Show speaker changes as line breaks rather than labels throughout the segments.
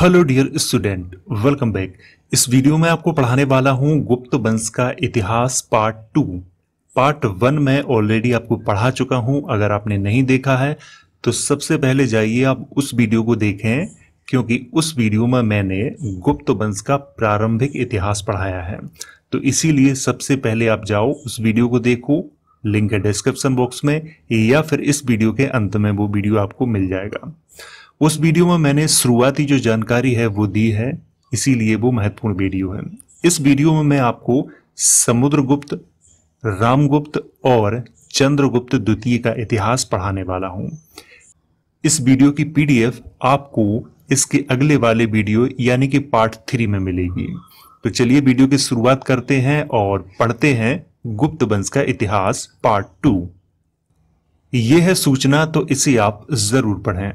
hello dear student welcome back इस video में आपको पढ़ाने वाला हूँ गुप्त वंश का इतिहास पार्ट टू पार्ट वन में ऑलरेडी आपको पढ़ा चुका हूं अगर आपने नहीं देखा है तो सबसे पहले जाइए आप उस वीडियो को देखें क्योंकि उस वीडियो में मैंने गुप्त वंश का प्रारंभिक इतिहास पढ़ाया है तो इसीलिए सबसे पहले आप जाओ उस वीडियो को देखो लिंक है डिस्क्रिप्शन बॉक्स में या फिर इस वीडियो के अंत में वो वीडियो आपको मिल जाएगा उस वीडियो में मैंने शुरुआती जो जानकारी है वो दी है इसीलिए वो महत्वपूर्ण वीडियो है इस वीडियो में मैं आपको समुद्रगुप्त रामगुप्त और चंद्रगुप्त द्वितीय का इतिहास पढ़ाने वाला हूं इस वीडियो की पीडीएफ आपको इसके अगले वाले वीडियो यानी कि पार्ट थ्री में मिलेगी तो चलिए वीडियो की शुरुआत करते हैं और पढ़ते हैं गुप्त वंश का इतिहास पार्ट टू यह है सूचना तो इसे आप जरूर पढ़ें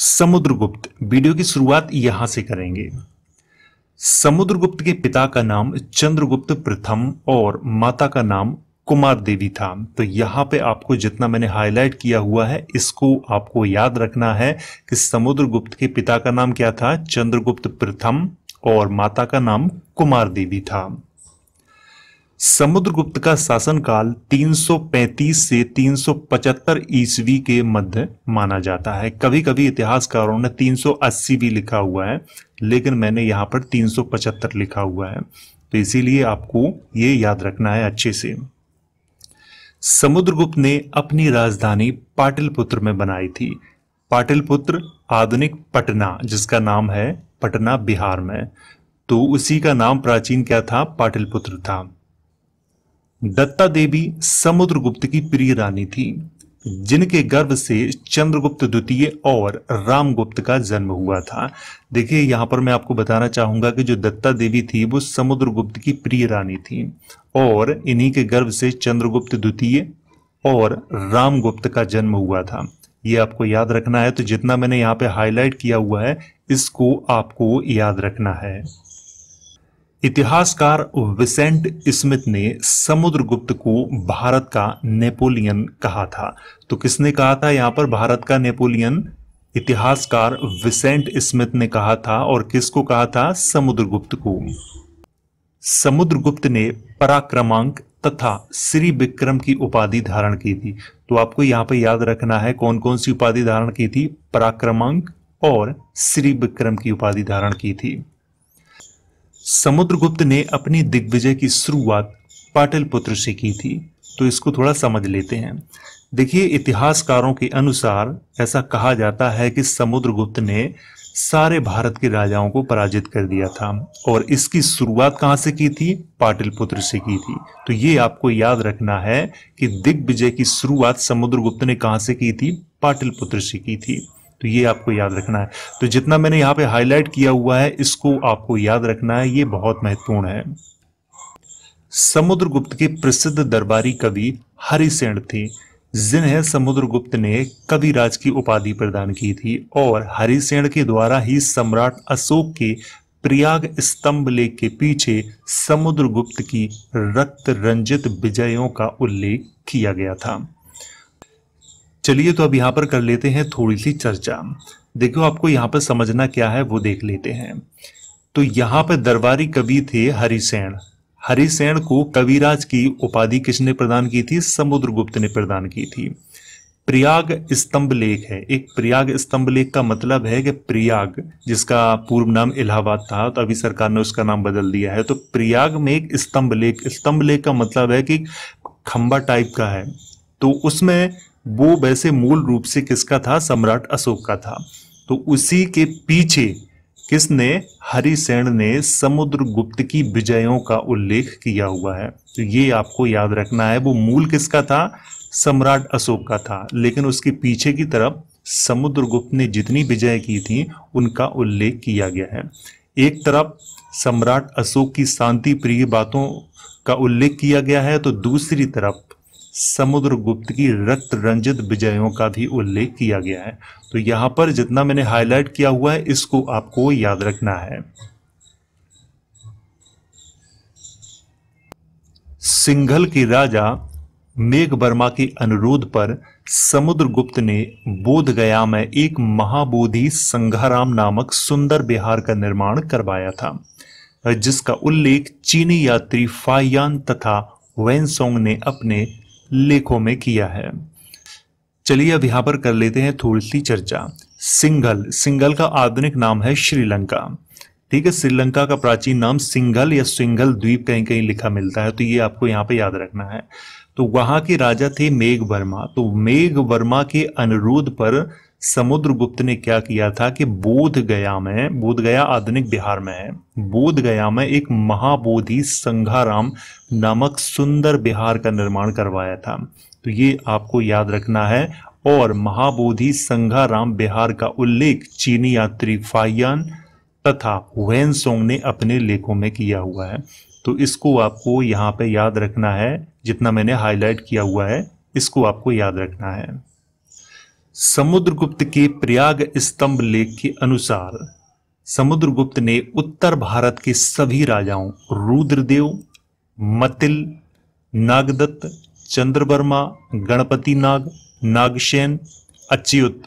समुद्रगुप्त वीडियो की शुरुआत यहां से करेंगे समुद्रगुप्त के पिता का नाम चंद्रगुप्त प्रथम और माता का नाम कुमार देवी था तो यहां पे आपको जितना मैंने हाईलाइट किया हुआ है इसको आपको याद रखना है कि समुद्रगुप्त के पिता का नाम क्या था चंद्रगुप्त प्रथम और माता का नाम कुमार देवी था समुद्रगुप्त का शासनकाल 335 से 375 ईस्वी के मध्य माना जाता है कभी कभी इतिहासकारों ने 380 भी लिखा हुआ है लेकिन मैंने यहाँ पर 375 लिखा हुआ है तो इसीलिए आपको ये याद रखना है अच्छे से समुद्रगुप्त ने अपनी राजधानी पाटिलपुत्र में बनाई थी पाटिलपुत्र आधुनिक पटना जिसका नाम है पटना बिहार में तो उसी का नाम प्राचीन क्या था पाटिलपुत्र था दत्ता देवी समुद्रगुप्त की प्रिय रानी थी जिनके गर्भ से चंद्रगुप्त द्वितीय और रामगुप्त का जन्म हुआ था देखिए यहाँ पर मैं आपको बताना चाहूंगा कि जो दत्ता देवी थी वो समुद्रगुप्त की प्रिय रानी थी और इन्हीं के गर्भ से चंद्रगुप्त द्वितीय और रामगुप्त का जन्म हुआ था ये आपको याद रखना है तो जितना मैंने यहाँ पे हाईलाइट किया हुआ है इसको आपको याद रखना है इतिहासकार विसेंट स्मिथ ने समुद्रगुप्त को भारत का नेपोलियन कहा था तो किसने कहा था यहां पर भारत का नेपोलियन इतिहासकार विसेंट स्मिथ ने कहा था और किसको कहा था समुद्रगुप्त को समुद्रगुप्त ने पराक्रमांक तथा श्री विक्रम की उपाधि धारण की थी तो आपको यहां पर याद रखना है कौन कौन सी उपाधि धारण की थी पराक्रमांक और श्री विक्रम की उपाधि धारण की थी समुद्रगुप्त ने अपनी दिग्विजय की शुरुआत पुत्र से की थी तो इसको थोड़ा समझ लेते हैं देखिए इतिहासकारों के अनुसार ऐसा कहा जाता है कि समुद्रगुप्त ने सारे भारत के राजाओं को पराजित कर दिया था और इसकी शुरुआत कहाँ से की थी पुत्र से की थी तो ये आपको याद रखना है कि दिग्विजय की शुरुआत समुद्रगुप्त ने कहाँ से की थी पुत्र से की थी तो ये आपको याद रखना है तो जितना मैंने यहाँ पे हाईलाइट किया हुआ है इसको आपको याद रखना है ये बहुत महत्वपूर्ण है समुद्रगुप्त के प्रसिद्ध दरबारी कवि हरिसेण थे जिन्हें समुद्रगुप्त ने कविराज की उपाधि प्रदान की थी और हरिसेण के द्वारा ही सम्राट अशोक के प्रयाग स्तंभ लेख के पीछे समुद्रगुप्त की रक्त रंजित विजयों का उल्लेख किया गया था चलिए तो अब यहाँ पर कर लेते हैं थोड़ी सी चर्चा देखो आपको यहाँ पर समझना क्या है वो देख लेते हैं तो यहाँ पर दरबारी कवि थे हरिसेण हरिसेण को कविराज की उपाधि किसने प्रदान की थी समुद्रगुप्त ने प्रदान की थी प्रयाग स्तंभ लेख है एक प्रयाग स्तंभ लेख का मतलब है कि प्रयाग जिसका पूर्व नाम इलाहाबाद था तो अभी सरकार ने उसका नाम बदल दिया है तो प्रयाग में एक स्तंभ लेख स्तंभ लेख का मतलब है कि खंबा टाइप का है तो उसमें वो वैसे मूल रूप से किसका था सम्राट अशोक का था तो उसी के पीछे किसने हरिसेन ने समुद्र गुप्त की विजयों का उल्लेख किया हुआ है तो ये आपको याद रखना है वो मूल किसका था सम्राट अशोक का था लेकिन उसके पीछे की तरफ समुद्रगुप्त ने जितनी विजय की थी उनका उल्लेख किया गया है एक तरफ सम्राट अशोक की शांति प्रिय बातों का उल्लेख किया गया है तो दूसरी तरफ समुद्रगुप्त की रक्त रंजित विजयों का भी उल्लेख किया गया है तो यहां पर जितना मैंने हाईलाइट किया हुआ है इसको आपको याद रखना है सिंघल के राजा वर्मा के अनुरोध पर समुद्रगुप्त ने बोधगया में एक महाबोधि संघाराम नामक सुंदर बिहार का निर्माण करवाया था जिसका उल्लेख चीनी यात्री फायान तथा वेनसोंग ने अपने लेखों में किया है चलिए अब यहां पर कर लेते हैं थोड़ी सी चर्चा सिंघल सिंगल का आधुनिक नाम है श्रीलंका ठीक है श्रीलंका का प्राचीन नाम सिंगल या सिंघल द्वीप कहीं कहीं लिखा मिलता है तो ये आपको यहाँ पे याद रखना है तो वहां के राजा थे मेघ वर्मा तो मेघ वर्मा के अनुरोध पर समुद्रगुप्त ने क्या किया था कि बोध गया में बोध गया आधुनिक बिहार में है बोध गया में एक महाबोधि संघाराम नामक सुंदर बिहार का निर्माण करवाया था तो ये आपको याद रखना है और महाबोधि संघाराम बिहार का उल्लेख चीनी यात्री फाइयान तथा वेन सोंग ने अपने लेखों में किया हुआ है तो इसको आपको यहाँ पे याद रखना है जितना मैंने हाईलाइट किया हुआ है इसको आपको याद रखना है समुद्रगुप्त के प्रयाग स्तंभ लेख के अनुसार समुद्रगुप्त ने उत्तर भारत के सभी राजाओं रुद्रदेव मतिल नागदत्त चंद्रवर्मा गणपति नाग नागसेन अच्युत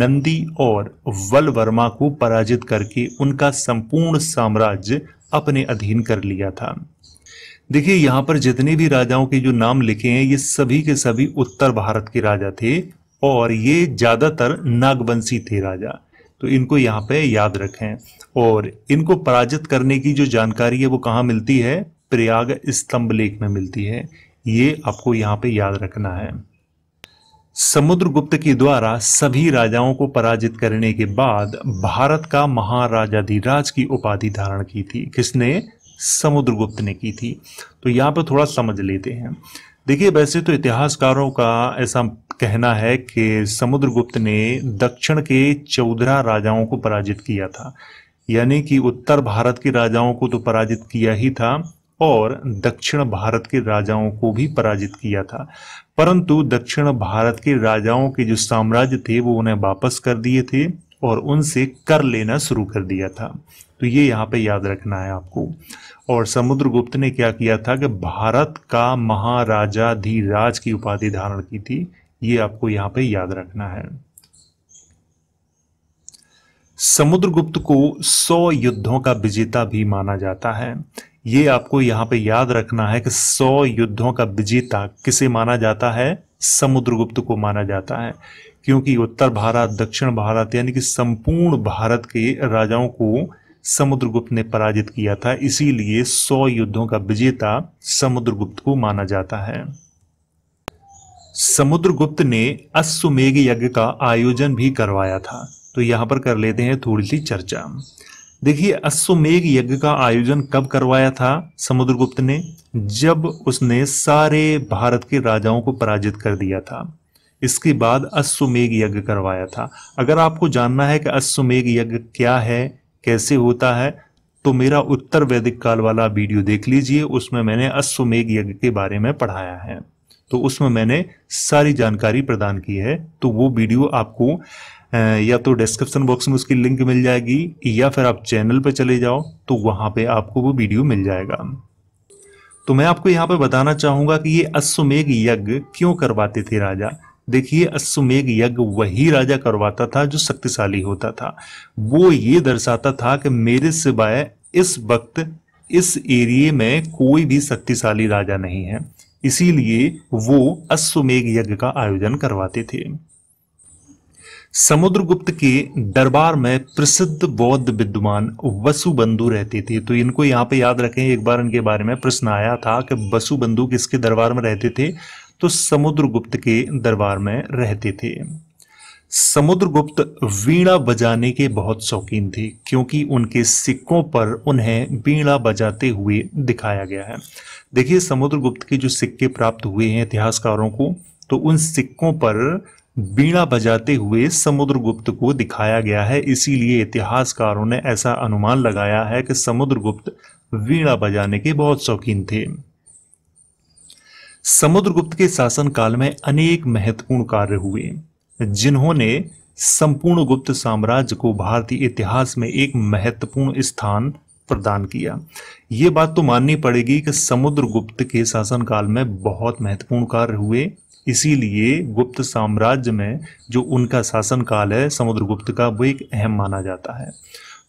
नंदी और वलवर्मा को पराजित करके उनका संपूर्ण साम्राज्य अपने अधीन कर लिया था देखिए यहां पर जितने भी राजाओं के जो नाम लिखे हैं ये सभी के सभी उत्तर भारत के राजा थे और ये ज़्यादातर नागवंशी थे राजा तो इनको यहाँ पे याद रखें और इनको पराजित करने की जो जानकारी है वो कहाँ मिलती है प्रयाग स्तंभ लेख में मिलती है ये आपको यहाँ पे याद रखना है समुद्रगुप्त के द्वारा सभी राजाओं को पराजित करने के बाद भारत का महाराजाधिराज की उपाधि धारण की थी किसने समुद्रगुप्त ने की थी तो यहाँ पर थोड़ा समझ लेते हैं देखिए वैसे तो इतिहासकारों का ऐसा कहना है कि समुद्रगुप्त ने दक्षिण के चौदह राजाओं को पराजित किया था यानी कि उत्तर भारत के राजाओं को तो पराजित किया ही था और दक्षिण भारत के राजाओं को भी पराजित किया था परंतु दक्षिण भारत के राजाओं के जो साम्राज्य थे वो उन्हें वापस कर दिए थे और उनसे कर लेना शुरू कर दिया था तो ये यहाँ पे याद रखना है आपको और समुद्रगुप्त ने क्या किया था कि भारत का महाराजा धीराज की उपाधि धारण की थी ये आपको यहाँ पे याद रखना है समुद्रगुप्त को सौ युद्धों का विजेता भी माना जाता है ये आपको यहां पे याद रखना है कि सौ युद्धों का विजेता किसे माना जाता है समुद्रगुप्त को माना जाता है क्योंकि उत्तर भारत दक्षिण भारत यानी कि संपूर्ण भारत के राजाओं को समुद्रगुप्त ने पराजित किया था इसीलिए सौ युद्धों का विजेता समुद्रगुप्त को माना जाता है समुद्रगुप्त ने अश्वमेघ यज्ञ का आयोजन भी करवाया था तो यहां पर कर लेते हैं थोड़ी सी चर्चा देखिए अश्वमेघ यज्ञ का आयोजन कब करवाया था समुद्रगुप्त ने जब उसने सारे भारत के राजाओं को पराजित कर दिया था इसके बाद अश्वमेघ यज्ञ करवाया था अगर आपको जानना है कि अश्वमेघ यज्ञ क्या है कैसे होता है तो मेरा उत्तर वैदिक काल वाला वीडियो देख लीजिए उसमें मैंने अश्वमेघ यज्ञ के बारे में पढ़ाया है तो उसमें मैंने सारी जानकारी प्रदान की है तो वो वीडियो आपको या तो डिस्क्रिप्शन बॉक्स में उसकी लिंक मिल जाएगी या फिर आप चैनल पर चले जाओ तो वहां पे आपको वो वीडियो मिल जाएगा तो मैं आपको यहाँ पे बताना चाहूंगा कि ये अश्वमेघ यज्ञ क्यों करवाते थे राजा देखिए अश्वमेघ यज्ञ वही राजा करवाता था जो शक्तिशाली होता था वो ये दर्शाता था कि मेरे सिवाय इस वक्त इस एरिए में कोई भी शक्तिशाली राजा नहीं है इसीलिए वो अश्वमेघ यज्ञ का आयोजन करवाते थे समुद्रगुप्त के दरबार में प्रसिद्ध बौद्ध विद्वान वसुबंधु रहते थे तो इनको यहाँ पे याद रखें एक बार इनके बारे में प्रश्न आया था कि वसुबंधु किसके दरबार में रहते थे तो समुद्रगुप्त के दरबार में रहते थे समुद्रगुप्त वीणा बजाने के बहुत शौकीन थे क्योंकि उनके सिक्कों पर उन्हें वीणा बजाते हुए दिखाया गया है देखिए समुद्रगुप्त के जो सिक्के प्राप्त हुए हैं इतिहासकारों को तो उन सिक्कों पर वीणा बजाते हुए समुद्रगुप्त को दिखाया गया है इसीलिए इतिहासकारों ने ऐसा अनुमान लगाया है कि समुद्रगुप्त वीणा बजाने के बहुत शौकीन थे समुद्रगुप्त के शासनकाल में अनेक महत्वपूर्ण कार्य हुए जिन्होंने संपूर्ण गुप्त साम्राज्य को भारतीय इतिहास में एक महत्वपूर्ण स्थान प्रदान किया ये बात तो माननी पड़ेगी कि समुद्रगुप्त के शासनकाल में बहुत महत्वपूर्ण कार्य हुए इसीलिए गुप्त साम्राज्य में जो उनका शासनकाल है समुद्रगुप्त का वो एक अहम माना जाता है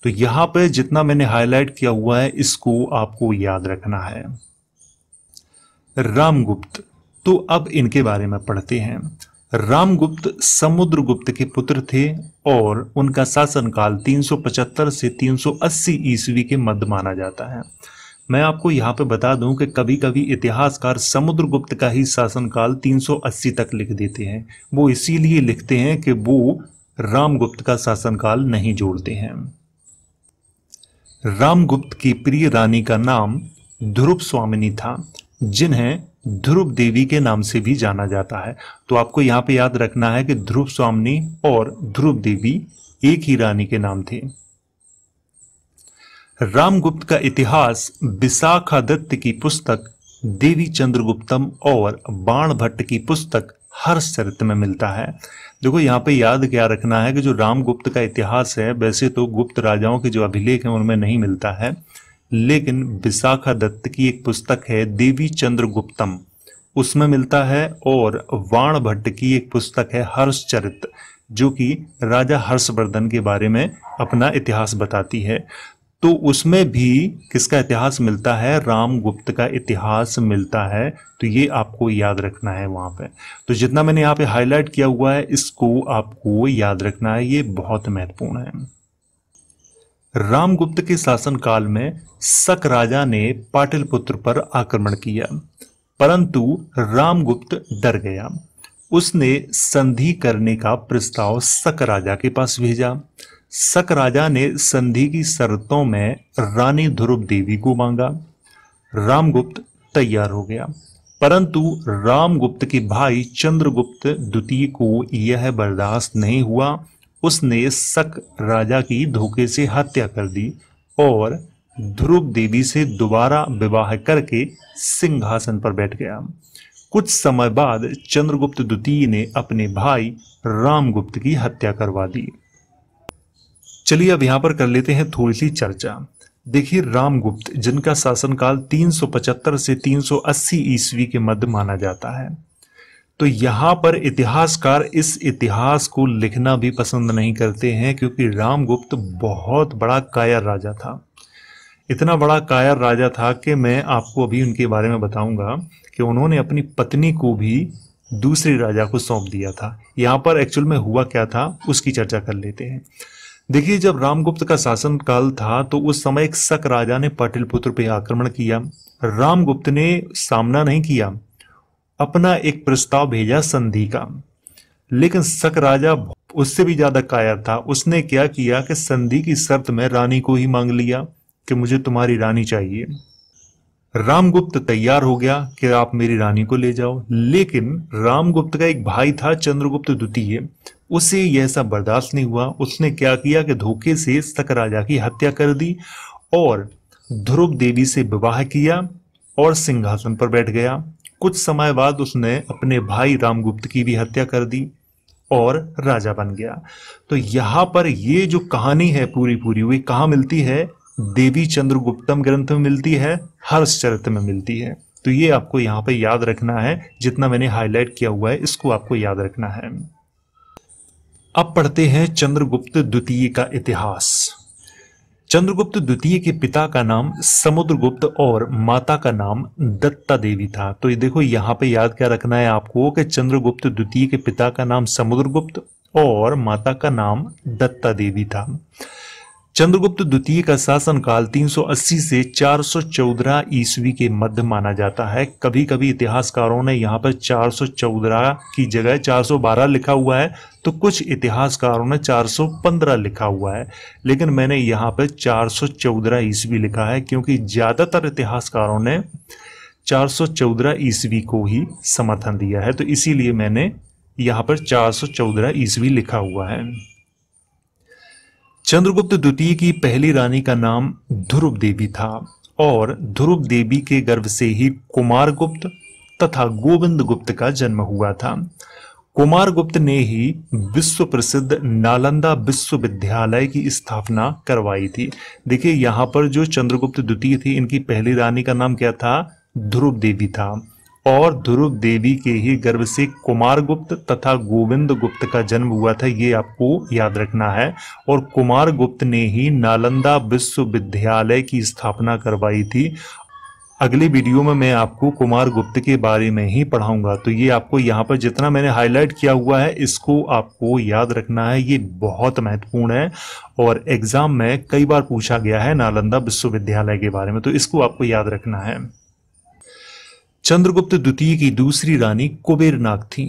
तो यहाँ पर जितना मैंने हाईलाइट किया हुआ है इसको आपको याद रखना है रामगुप्त तो अब इनके बारे में पढ़ते हैं रामगुप्त समुद्रगुप्त के पुत्र थे और उनका शासनकाल 375 से 380 ईस्वी के मध्य माना जाता है मैं आपको यहाँ पे बता दूं कि कभी कभी इतिहासकार समुद्रगुप्त का ही शासनकाल 380 तक लिख देते हैं वो इसीलिए लिखते हैं कि वो रामगुप्त का शासनकाल नहीं जोड़ते हैं रामगुप्त की प्रिय रानी का नाम ध्रुव स्वामिनी था जिन्हें ध्रुव देवी के नाम से भी जाना जाता है तो आपको यहां पे याद रखना है कि ध्रुव स्वामी और ध्रुव देवी एक ही रानी के नाम थे रामगुप्त का इतिहास विशाखादित्य की पुस्तक देवी चंद्रगुप्तम और बाण भट्ट की पुस्तक हर्ष चरित्र में मिलता है देखो यहाँ पे याद क्या रखना है कि जो रामगुप्त का इतिहास है वैसे तो गुप्त राजाओं के जो अभिलेख हैं उनमें नहीं मिलता है लेकिन विशाखा दत्त की एक पुस्तक है देवी चंद्र गुप्तम उसमें मिलता है और वाण भट्ट की एक पुस्तक है हर्षचरित जो कि राजा हर्षवर्धन के बारे में अपना इतिहास बताती है तो उसमें भी किसका इतिहास मिलता है रामगुप्त का इतिहास मिलता है तो ये आपको याद रखना है वहाँ पे तो जितना मैंने यहाँ पे हाईलाइट किया हुआ है इसको आपको याद रखना है ये बहुत महत्वपूर्ण है रामगुप्त के शासनकाल में सक राजा ने पाटलिपुत्र पर आक्रमण किया परंतु रामगुप्त डर गया उसने संधि करने का प्रस्ताव सक राजा के पास भेजा सक राजा ने संधि की शर्तों में रानी ध्रुव देवी को मांगा रामगुप्त तैयार हो गया परंतु रामगुप्त के भाई चंद्रगुप्त द्वितीय को यह बर्दाश्त नहीं हुआ उसने सक राजा की धोखे से हत्या कर दी और ध्रुव देवी से दोबारा विवाह करके सिंहासन पर बैठ गया कुछ समय बाद चंद्रगुप्त द्वितीय ने अपने भाई रामगुप्त की हत्या करवा दी चलिए अब यहां पर कर लेते हैं थोड़ी सी चर्चा देखिए रामगुप्त जिनका शासनकाल 375 से 380 ईस्वी के मध्य माना जाता है तो यहाँ पर इतिहासकार इस इतिहास को लिखना भी पसंद नहीं करते हैं क्योंकि रामगुप्त बहुत बड़ा कायर राजा था इतना बड़ा कायर राजा था कि मैं आपको अभी उनके बारे में बताऊंगा कि उन्होंने अपनी पत्नी को भी दूसरे राजा को सौंप दिया था यहाँ पर एक्चुअल में हुआ क्या था उसकी चर्चा कर लेते हैं देखिए जब रामगुप्त का शासन काल था तो उस समय एक शक राजा ने पाटिलपुत्र पर आक्रमण किया रामगुप्त ने सामना नहीं किया अपना एक प्रस्ताव भेजा संधि का लेकिन सक राजा उससे भी ज्यादा कायर था उसने क्या किया कि संधि की शर्त में रानी को ही मांग लिया कि मुझे तुम्हारी रानी चाहिए रामगुप्त तैयार हो गया कि आप मेरी रानी को ले जाओ लेकिन रामगुप्त का एक भाई था चंद्रगुप्त द्वितीय उसे यह सब बर्दाश्त नहीं हुआ उसने क्या किया कि धोखे से सक राजा की हत्या कर दी और ध्रुव देवी से विवाह किया और सिंहासन पर बैठ गया कुछ समय बाद उसने अपने भाई रामगुप्त की भी हत्या कर दी और राजा बन गया तो यहां पर ये जो कहानी है पूरी पूरी हुई कहाँ मिलती है देवी चंद्रगुप्तम ग्रंथ में मिलती है चरित्र में मिलती है तो ये आपको यहां पर याद रखना है जितना मैंने हाईलाइट किया हुआ है इसको आपको याद रखना है अब पढ़ते हैं चंद्रगुप्त द्वितीय का इतिहास चंद्रगुप्त द्वितीय के पिता का नाम समुद्रगुप्त और माता का नाम दत्ता देवी था तो ये देखो यहाँ पे याद क्या रखना है आपको कि चंद्रगुप्त द्वितीय के पिता का नाम समुद्रगुप्त और माता का नाम दत्ता देवी था चंद्रगुप्त द्वितीय का शासनकाल 380 से 414 ईस्वी के मध्य माना जाता है कभी कभी इतिहासकारों ने यहाँ पर 414 की जगह 412 लिखा हुआ है तो कुछ इतिहासकारों ने 415 लिखा हुआ है लेकिन मैंने यहाँ पर 414 ईस्वी लिखा है क्योंकि ज़्यादातर इतिहासकारों ने 414 ईस्वी को ही समर्थन दिया है तो इसीलिए मैंने यहाँ पर चार ईस्वी लिखा हुआ है चंद्रगुप्त द्वितीय की पहली रानी का नाम ध्रुव देवी था और ध्रुव देवी के गर्भ से ही कुमार गुप्त तथा गोविंद गुप्त का जन्म हुआ था कुमार गुप्त ने ही विश्व प्रसिद्ध नालंदा विश्वविद्यालय की स्थापना करवाई थी देखिए यहाँ पर जो चंद्रगुप्त द्वितीय थी इनकी पहली रानी का नाम क्या था ध्रुव देवी था और ध्रुव देवी के ही गर्भ से कुमार गुप्त तथा गोविंद गुप्त का जन्म हुआ था ये आपको याद रखना है और कुमार गुप्त ने ही नालंदा विश्वविद्यालय की स्थापना करवाई थी अगले वीडियो में मैं आपको कुमार गुप्त के बारे में ही पढ़ाऊंगा तो ये आपको यहाँ पर जितना मैंने हाईलाइट किया हुआ है इसको आपको याद रखना है ये बहुत महत्वपूर्ण है और एग्ज़ाम में कई बार पूछा गया है नालंदा विश्वविद्यालय के बारे में तो इसको आपको याद रखना है चंद्रगुप्त द्वितीय की दूसरी रानी कुबेर नाग थी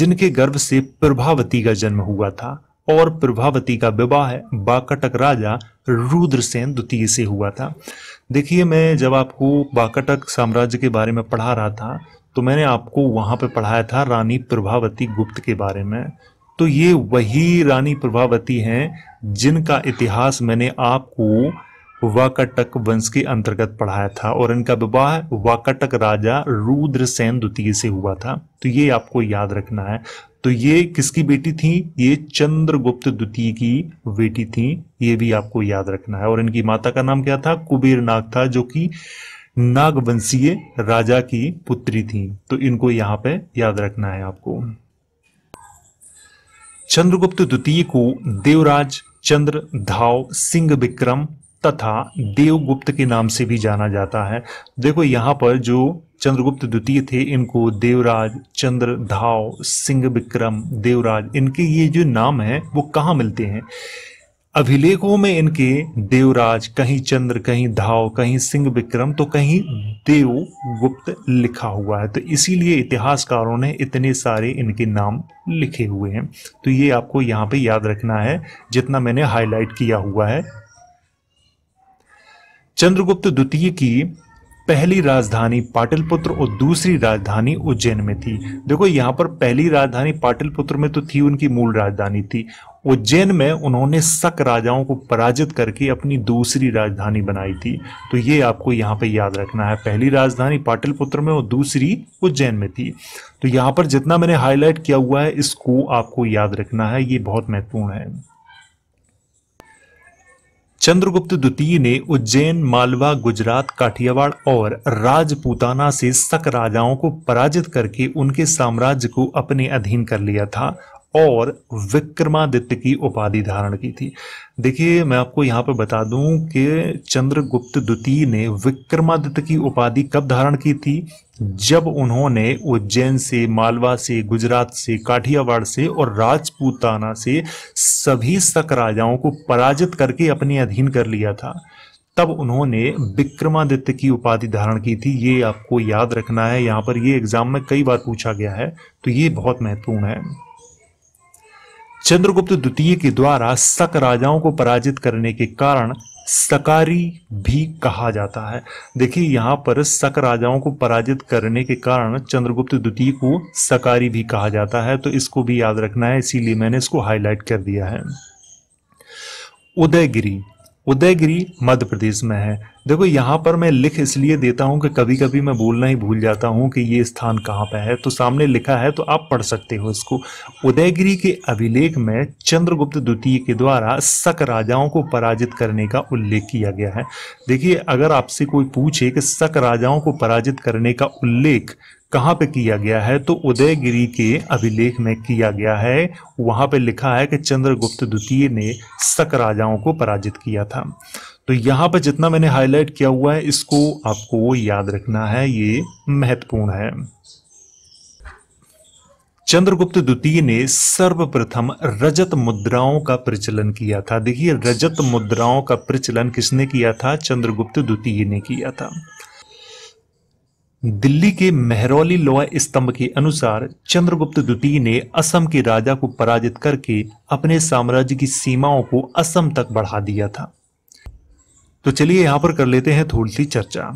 जिनके गर्भ से प्रभावती का जन्म हुआ था और प्रभावती का विवाह बाकटक राजा रुद्रसेन द्वितीय से हुआ था देखिए मैं जब आपको बाकटक साम्राज्य के बारे में पढ़ा रहा था तो मैंने आपको वहां पर पढ़ाया था रानी प्रभावती गुप्त के बारे में तो ये वही रानी प्रभावती हैं जिनका इतिहास मैंने आपको वाकटक वंश के अंतर्गत पढ़ाया था और इनका विवाह वाकटक राजा रुद्रसेन द्वितीय से हुआ था तो ये आपको याद रखना है तो ये किसकी बेटी थी ये चंद्रगुप्त द्वितीय की बेटी थी ये भी आपको याद रखना है और इनकी माता का नाम क्या था कुबेर नाग था जो कि नागवंशीय राजा की पुत्री थी तो इनको यहां पे याद रखना है आपको चंद्रगुप्त द्वितीय को देवराज चंद्र धाव सिंह विक्रम तथा देवगुप्त के नाम से भी जाना जाता है देखो यहाँ पर जो चंद्रगुप्त द्वितीय थे इनको देवराज चंद्र धाव सिंह विक्रम देवराज इनके ये जो नाम हैं वो कहाँ मिलते हैं अभिलेखों में इनके देवराज कहीं चंद्र कहीं धाव कहीं सिंह विक्रम तो कहीं देवगुप्त लिखा हुआ है तो इसीलिए इतिहासकारों ने इतने सारे इनके नाम लिखे हुए हैं तो ये आपको यहाँ पे याद रखना है जितना मैंने हाईलाइट किया हुआ है चंद्रगुप्त द्वितीय की पहली राजधानी पाटलपुत्र और दूसरी राजधानी उज्जैन में थी देखो यहाँ पर पहली राजधानी पाटलपुत्र में तो थी उनकी मूल राजधानी थी उज्जैन में उन्होंने सक राजाओं को पराजित करके अपनी दूसरी राजधानी बनाई थी तो ये आपको यहाँ पर याद रखना है पहली राजधानी पाटलपुत्र में और दूसरी उज्जैन में थी तो यहाँ पर जितना मैंने हाईलाइट किया हुआ है इसको आपको याद रखना है ये बहुत महत्वपूर्ण है चंद्रगुप्त द्वितीय ने उज्जैन मालवा गुजरात काठियावाड़ और राजपूताना से सक राजाओं को पराजित करके उनके साम्राज्य को अपने अधीन कर लिया था और विक्रमादित्य की उपाधि धारण की थी देखिए मैं आपको यहाँ पर बता दूं कि चंद्रगुप्त द्वितीय ने विक्रमादित्य की उपाधि कब धारण की थी जब उन्होंने उज्जैन से मालवा से गुजरात से काठियावाड़ से और राजपूताना से सभी सक राजाओं को पराजित करके अपने अधीन कर लिया था तब उन्होंने विक्रमादित्य की उपाधि धारण की थी ये आपको याद रखना है यहाँ पर ये एग्जाम में कई बार पूछा गया है तो ये बहुत महत्वपूर्ण है चंद्रगुप्त द्वितीय के द्वारा सक राजाओं को पराजित करने के कारण सकारी भी कहा जाता है देखिए यहाँ पर सक राजाओं को पराजित करने के कारण चंद्रगुप्त द्वितीय को सकारी भी कहा जाता है तो इसको भी याद रखना है इसीलिए मैंने इसको हाईलाइट कर दिया है उदयगिरी उदयगिरी मध्य प्रदेश में है देखो यहाँ पर मैं लिख इसलिए देता हूँ कि कभी कभी मैं बोलना ही भूल जाता हूँ कि ये स्थान कहाँ पर है तो सामने लिखा है तो आप पढ़ सकते हो इसको उदयगिरी के अभिलेख में चंद्रगुप्त द्वितीय के द्वारा शक राजाओं को पराजित करने का उल्लेख किया गया है देखिए अगर आपसे कोई पूछे कि शक राजाओं को पराजित करने का उल्लेख कहाँ पे किया गया है तो उदयगिरी के अभिलेख में किया गया है वहां पे लिखा है कि चंद्रगुप्त द्वितीय ने सक राजाओं को पराजित किया था तो यहाँ पर जितना मैंने हाईलाइट किया हुआ है इसको आपको याद रखना है ये महत्वपूर्ण है चंद्रगुप्त द्वितीय ने सर्वप्रथम रजत मुद्राओं का प्रचलन किया था देखिए रजत मुद्राओं का प्रचलन किसने किया था चंद्रगुप्त द्वितीय ने किया था दिल्ली के मेहरौली लोहा स्तंभ के अनुसार चंद्रगुप्त द्वितीय ने असम के राजा को पराजित करके अपने साम्राज्य की सीमाओं को असम तक बढ़ा दिया था तो चलिए यहां पर कर लेते हैं थोड़ी सी चर्चा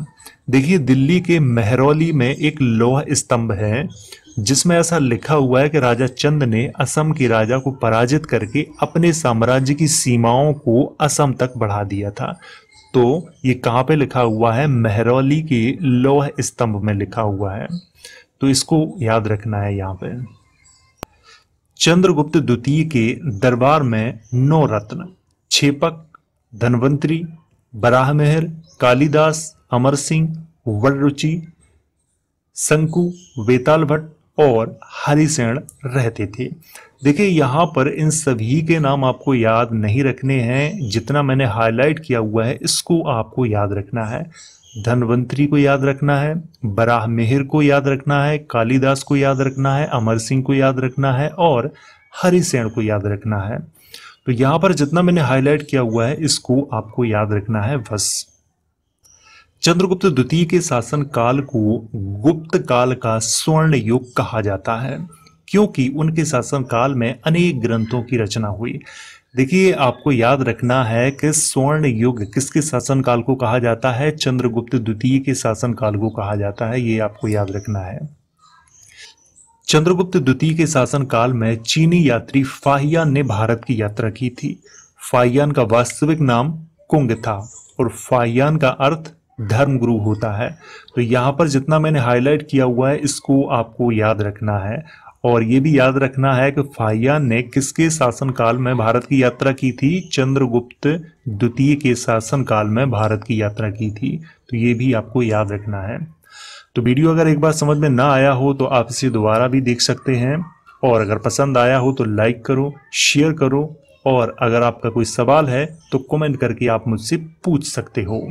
देखिए दिल्ली के मेहरौली में एक लोह स्तंभ है जिसमें ऐसा लिखा हुआ है कि राजा चंद ने असम के राजा को पराजित करके अपने साम्राज्य की सीमाओं को असम तक बढ़ा दिया था तो ये कहाँ पे लिखा हुआ है मेहरौली के लोह स्तंभ में लिखा हुआ है तो इसको याद रखना है यहाँ पे चंद्रगुप्त द्वितीय के दरबार में नौ रत्न छेपक धनवंतरी बराहमेहर कालिदास अमर सिंह वरुचि शंकु वेताल भट्ट और हरिसेण रहते थे देखिए यहाँ पर इन सभी के नाम आपको याद नहीं रखने हैं जितना मैंने हाईलाइट किया हुआ है इसको आपको याद रखना है धनवंतरी को याद रखना है बराह मेहर को याद रखना है कालीदास को याद रखना है अमर सिंह को याद रखना है और हरिसेन को याद रखना है तो यहाँ पर जितना मैंने हाईलाइट किया हुआ है इसको आपको याद रखना है बस चंद्रगुप्त द्वितीय के शासन काल को गुप्त काल का स्वर्ण युग कहा जाता है क्योंकि उनके शासनकाल में अनेक ग्रंथों की रचना हुई देखिए आपको याद रखना है कि स्वर्ण युग किसके शासनकाल को कहा जाता है चंद्रगुप्त द्वितीय के शासनकाल को कहा जाता है ये आपको याद रखना है चंद्रगुप्त द्वितीय के शासनकाल में चीनी यात्री फाहियान ने भारत की यात्रा की थी फाहियान का वास्तविक नाम कुंग था और फाहियान का अर्थ धर्मगुरु होता है तो यहाँ पर जितना मैंने हाईलाइट किया हुआ है इसको आपको याद रखना है और ये भी याद रखना है कि फाहिया ने किसके शासनकाल में भारत की यात्रा की थी चंद्रगुप्त द्वितीय के शासनकाल में भारत की यात्रा की थी तो ये भी आपको याद रखना है तो वीडियो अगर एक बार समझ में ना आया हो तो आप इसे दोबारा भी देख सकते हैं और अगर पसंद आया हो तो लाइक करो शेयर करो और अगर आपका कोई सवाल है तो कमेंट करके आप मुझसे पूछ सकते हो